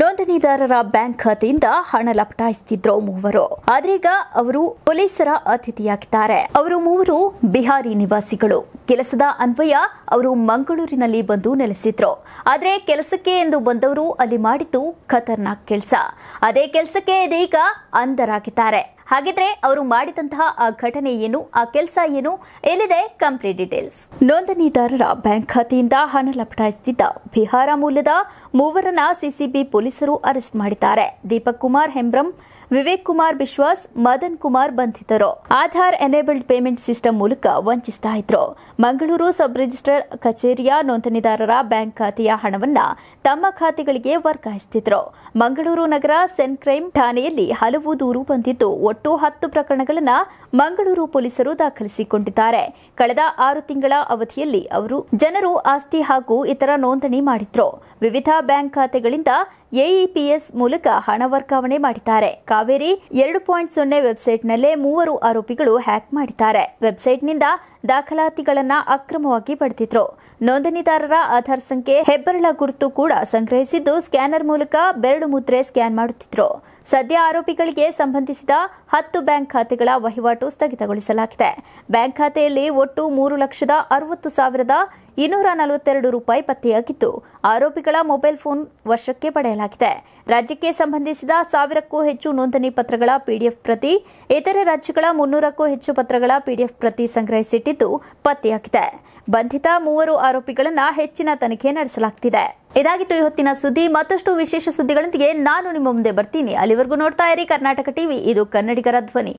ನೋಂದಣಿದಾರರ bank ಖಾತೆಯಿಂದ ಹಣ ಲಪಟಾಯಿಸುತ್ತಿದ್ರು ಮೂವರು ಆದ್ರೀಗ ಅವರು ಪೊಲೀಸರ ಅತಿಥಿಯಾಗಿದ್ದಾರೆ ಅವರು ಮೂವರು ಬಿಹಾರಿ ನಿವಾಸಿಗಳು ಕೆಲಸದ ಅನ್ವಯ ಅವರು ಮಂಗಳೂರಿನಲ್ಲಿ ಬಂದು ನೆಲೆಸಿದ್ರು ಆದರೆ ಕೆಲಸಕ್ಕೆ ಎಂದು ಬಂದವರು ಅಲ್ಲಿ ಮಾಡಿದ್ದು ಖತರ್ನಾಕ್ ಕೆಲಸ ಅದೇ ಕೆಲಸಕ್ಕೆ ಇದೀಗ ಅಂಧರಾಗಿದ್ದಾರೆ ಹಾಗಿದ್ರೆ ಅವರು ಮಾಡಿದಂತಹ ಆ ಘಟನೆ ಏನು ಆ ಕೆಲಸ ಏನು ಎಲ್ಲಿದೆ ಕಂಪ್ಲೀಟ್ ಡೀಟೇಲ್ಸ್ ನೋಂದಣಿದಾರರ ಬ್ಯಾಂಕ್ ಖಾತೆಯಿಂದ ಹಣ ಲಪಟಾಯಿಸುತ್ತಿದ್ದ ಬಿಹಾರ ಮೂಲದ ಮೂವರನ್ನ ಸಿಸಿಬಿ ಪೊಲೀಸರು ಅರೆಸ್ಟ್ ಮಾಡಿದ್ದಾರೆ ದೀಪಕ್ ಕುಮಾರ್ ಹೆಂಬ್ರಂ ವಿವೇಕ್ ಕುಮಾರ್ ಬಿಶ್ವಾಸ್ ಮದನ್ ಕುಮಾರ್ ಬಂಧಿತರು ಆಧಾರ್ ಎನೇಬಲ್ಡ್ ಪೇಮೆಂಟ್ ಸಿಸ್ಟಮ್ ಮೂಲಕ ವಂಚಿಸ್ತಾ ಇದ್ರು ಮಂಗಳೂರು ಸಬ್ ರಿಜಿಸ್ಟರ್ ಕಚೇರಿಯ ನೋಂದಣಿದಾರರ ಬ್ಯಾಂಕ್ ಖಾತೆಯ ಹಣವನ್ನ ತಮ್ಮ ಖಾತೆಗಳಿಗೆ ವರ್ಗಾಯಿಸುತ್ತಿದ್ರು ಮಂಗಳೂರು ನಗರ ಸೆನ್ ಕ್ರೈಮ್ ಠಾಣೆಯಲ್ಲಿ ಹಲವು ದೂರು ಬಂದಿದ್ದು ಒಟ್ಟು ಹತ್ತು ಪ್ರಕರಣಗಳನ್ನು ಮಂಗಳೂರು ಪೊಲೀಸರು ದಾಖಲಿಸಿಕೊಂಡಿದ್ದಾರೆ ಕಳೆದ ಆರು ತಿಂಗಳ ಅವಧಿಯಲ್ಲಿ ಅವರು ಜನರು ಆಸ್ತಿ ಹಾಗೂ ಇತರ ನೋಂದಣಿ ಮಾಡಿದ್ರು ವಿವಿಧ ಬ್ಯಾಂಕ್ ಖಾತೆಗಳಿಂದ ಎಇಪಿಎಸ್ ಮೂಲಕ ಹಣ ವರ್ಗಾವಣೆ ಮಾಡಿದ್ದಾರೆ ಕಾವೇರಿ ಎರಡು ಪಾಯಿಂಟ್ ಸೊನ್ನೆ ವೆಬ್ಸೈಟ್ನಲ್ಲೇ ಮೂವರು ಆರೋಪಿಗಳು ಹ್ಯಾಕ್ ಮಾಡಿದ್ದಾರೆ ವೆಬ್ಸೈಟ್ನಿಂದ ದಾಖಲಾತಿಗಳನ್ನು ಅಕ್ರಮವಾಗಿ ಪಡೆದಿದ್ರು ನೋಂದಣಿದಾರರ ಆಧಾರ್ ಸಂಖ್ಯೆ ಹೆಬ್ಬರಳ ಗುರುತು ಕೂಡ ಸಂಗ್ರಹಿಸಿದ್ದು ಸ್ಕ್ಯಾನರ್ ಮೂಲಕ ಬೆರಳು ಮುದ್ರೆ ಸ್ಕ್ಯಾನ್ ಮಾಡುತ್ತಿದ್ರು ಸದ್ಯ ಆರೋಪಿಗಳಿಗೆ ಸಂಬಂಧಿಸಿದ ಹತ್ತು ಬ್ಯಾಂಕ್ ಖಾತೆಗಳ ವಹಿವಾಟು ಸ್ಥಗಿತಗೊಳಿಸಲಾಗಿದೆ ಬ್ಯಾಂಕ್ ಖಾತೆಯಲ್ಲಿ ಒಟ್ಟು ಮೂರು ಲಕ್ಷದ ಅರವತ್ತು ಸಾವಿರದ ಇನ್ನೂರ ನಲವತ್ತೆರಡು ರೂಪಾಯಿ ಪತ್ತೆಯಾಗಿದ್ದು ಆರೋಪಿಗಳ ಮೊಬೈಲ್ ಫೋನ್ ವಶಕ್ಕೆ ಪಡೆಯಲಾಗಿದೆ ರಾಜ್ಯಕ್ಕೆ ಸಂಬಂಧಿಸಿದ ಸಾವಿರಕ್ಕೂ ಹೆಚ್ಚು ನೋಂದಣಿ ಪತ್ರಗಳ ಪಿಡಿಎಫ್ ಪ್ರತಿ ಇತರೆ ರಾಜ್ಯಗಳ ಮುನ್ನೂರಕ್ಕೂ ಹೆಚ್ಚು ಪತ್ರಗಳ ಪಿಡಿಎಫ್ ಪ್ರತಿ ಸಂಗ್ರಹಿಸಿಟ್ಟಿದ್ದು ಪತ್ತೆಯಾಗಿದೆ ಬಂಧಿತ ಮೂವರು ಆರೋಪಿಗಳನ್ನು ಹೆಚ್ಚಿನ ತನಿಖೆ ನಡೆಸಲಾಗುತ್ತಿದೆ ಇದಾಗಿತ್ತು ಇವತ್ತಿನ ಸುದ್ದಿ ಮತ್ತಷ್ಟು ವಿಶೇಷ ಸುದ್ದಿಗಳೊಂದಿಗೆ ನಾನು ನಿಮ್ಮ ಮುಂದೆ ಬರ್ತೀನಿ ಅಲ್ಲಿವರೆಗೂ ನೋಡ್ತಾ ಇರಿ ಕರ್ನಾಟಕ ಟಿವಿ ಇದು ಕನ್ನಡಿಗರ ಧ್ವನಿ